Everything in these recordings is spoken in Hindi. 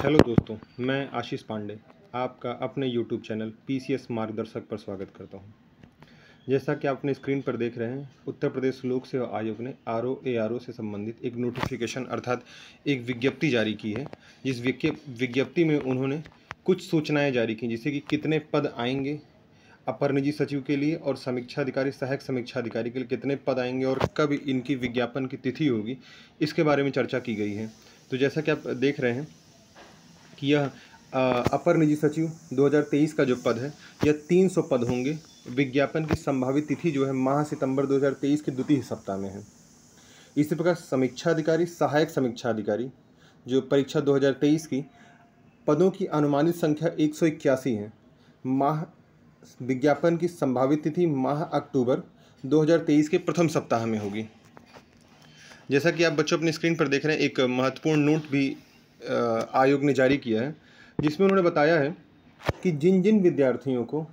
हेलो दोस्तों मैं आशीष पांडे आपका अपने यूट्यूब चैनल पीसीएस मार्गदर्शक पर स्वागत करता हूं जैसा कि आप अपने स्क्रीन पर देख रहे हैं उत्तर प्रदेश लोक सेवा आयोग ने R O A R O से संबंधित एक नोटिफिकेशन अर्थात एक विज्ञप्ति जारी की है जिस विज्ञप्ति में उन्होंने कुछ सूचनाएँ जारी की जिससे कि कितने पद आएंगे अपर निजी सचिव के लिए और समीक्षा अधिकारी सहायक समीक्षा अधिकारी के लिए कितने पद आएंगे और कब इनकी विज्ञापन की तिथि होगी इसके बारे में चर्चा की गई है तो जैसा कि आप देख रहे हैं कि यह अपर निजी सचिव 2023 का जो पद है यह 300 पद होंगे विज्ञापन की संभावित तिथि जो है माह सितंबर 2023 के द्वितीय सप्ताह में है इसी प्रकार समीक्षा अधिकारी सहायक समीक्षा अधिकारी जो परीक्षा 2023 की पदों की अनुमानित संख्या एक है माह विज्ञापन की संभावित तिथि माह अक्टूबर 2023 के प्रथम सप्ताह में होगी जैसा कि आप बच्चों अपनी स्क्रीन पर देख रहे हैं एक महत्वपूर्ण नोट भी आयोग ने जारी किया है जिसमें उन्होंने बताया है कि जिन जिन विद्यार्थियों को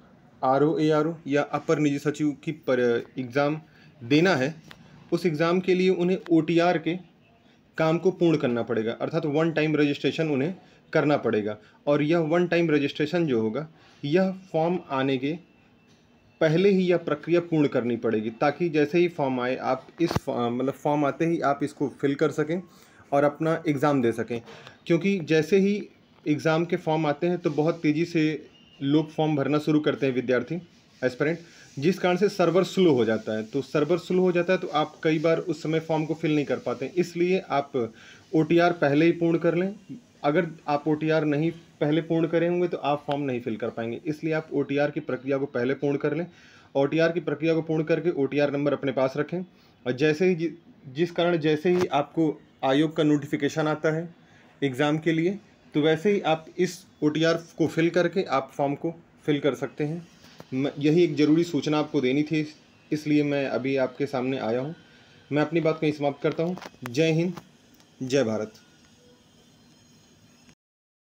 R O A R O या अपर निजी सचिव की पर एग्ज़ाम देना है उस एग्ज़ाम के लिए उन्हें ओ टी आर के काम को पूर्ण करना पड़ेगा अर्थात तो वन टाइम रजिस्ट्रेशन उन्हें करना पड़ेगा और यह वन टाइम रजिस्ट्रेशन जो होगा यह फॉर्म आने के पहले ही यह प्रक्रिया पूर्ण करनी पड़ेगी ताकि जैसे ही फॉर्म आए आप इस मतलब फॉर्म आते ही आप इसको फिल कर सकें और अपना एग्ज़ाम दे सकें क्योंकि जैसे ही एग्ज़ाम के फॉर्म आते हैं तो बहुत तेज़ी से लोग फॉर्म भरना शुरू करते हैं विद्यार्थी एस्परेंट जिस कारण से सर्वर स्लो हो जाता है तो सर्वर स्लो हो जाता है तो आप कई बार उस समय फॉर्म को फिल नहीं कर पाते इसलिए आप ओ पहले ही पूर्ण कर लें अगर आप ओ नहीं पहले पूर्ण करें होंगे तो आप फॉर्म नहीं फिल कर पाएंगे इसलिए आप ओ की प्रक्रिया को पहले पूर्ण कर लें ओ की प्रक्रिया को पूर्ण करके ओ नंबर अपने पास रखें और जैसे ही जिस कारण जैसे ही आपको आयोग का नोटिफिकेशन आता है एग्ज़ाम के लिए तो वैसे ही आप इस ओ को फिल करके आप फॉर्म को फिल कर सकते हैं यही एक ज़रूरी सूचना आपको देनी थी इसलिए मैं अभी आपके सामने आया हूँ मैं अपनी बात कहीं समाप्त करता हूँ जय हिंद जय भारत